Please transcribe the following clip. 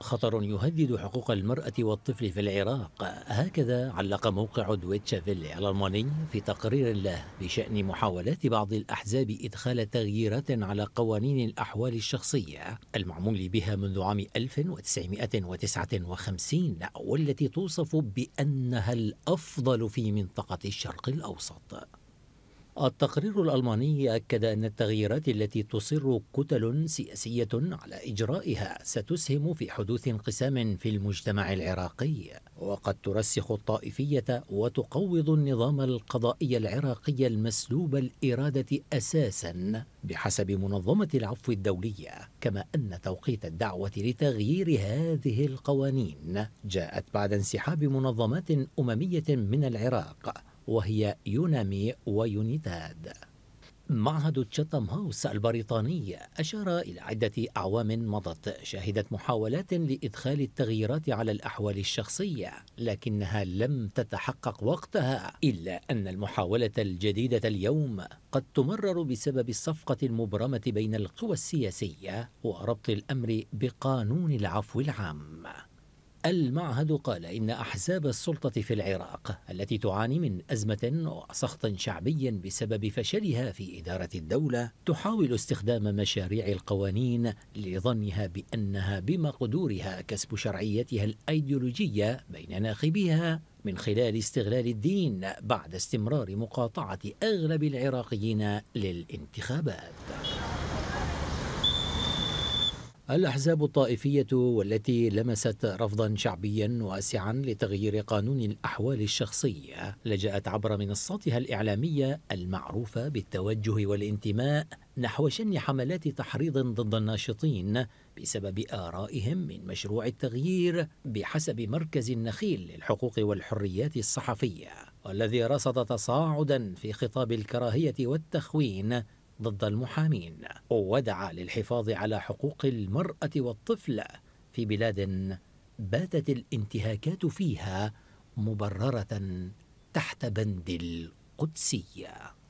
خطر يهدد حقوق المرأة والطفل في العراق هكذا علق موقع دويتشافيل الألماني في تقرير له بشأن محاولات بعض الأحزاب إدخال تغييرات على قوانين الأحوال الشخصية المعمول بها منذ عام 1959 والتي توصف بأنها الأفضل في منطقة الشرق الأوسط التقرير الألماني أكد أن التغييرات التي تصر كتل سياسية على إجرائها ستسهم في حدوث انقسام في المجتمع العراقي وقد ترسخ الطائفية وتقوض النظام القضائي العراقي المسلوب الإرادة أساسا بحسب منظمة العفو الدولية كما أن توقيت الدعوة لتغيير هذه القوانين جاءت بعد انسحاب منظمات أممية من العراق وهي يونامي ويونيداد معهد تشاتام هاوس البريطاني أشار إلى عدة أعوام مضت شهدت محاولات لإدخال التغييرات على الأحوال الشخصية لكنها لم تتحقق وقتها إلا أن المحاولة الجديدة اليوم قد تمرر بسبب الصفقة المبرمة بين القوى السياسية وربط الأمر بقانون العفو العام المعهد قال إن أحزاب السلطة في العراق التي تعاني من أزمة وسخط شعبي بسبب فشلها في إدارة الدولة تحاول استخدام مشاريع القوانين لظنها بأنها بمقدورها كسب شرعيتها الأيديولوجية بين ناخبيها من خلال استغلال الدين بعد استمرار مقاطعة أغلب العراقيين للانتخابات الأحزاب الطائفية والتي لمست رفضا شعبيا واسعا لتغيير قانون الأحوال الشخصية لجأت عبر منصاتها الإعلامية المعروفة بالتوجه والانتماء نحو شن حملات تحريض ضد الناشطين بسبب آرائهم من مشروع التغيير بحسب مركز النخيل للحقوق والحريات الصحفية والذي رصد تصاعدا في خطاب الكراهية والتخوين ضد المحامين ودعا للحفاظ على حقوق المرأة والطفل في بلاد باتت الانتهاكات فيها مبررة تحت بند القدسية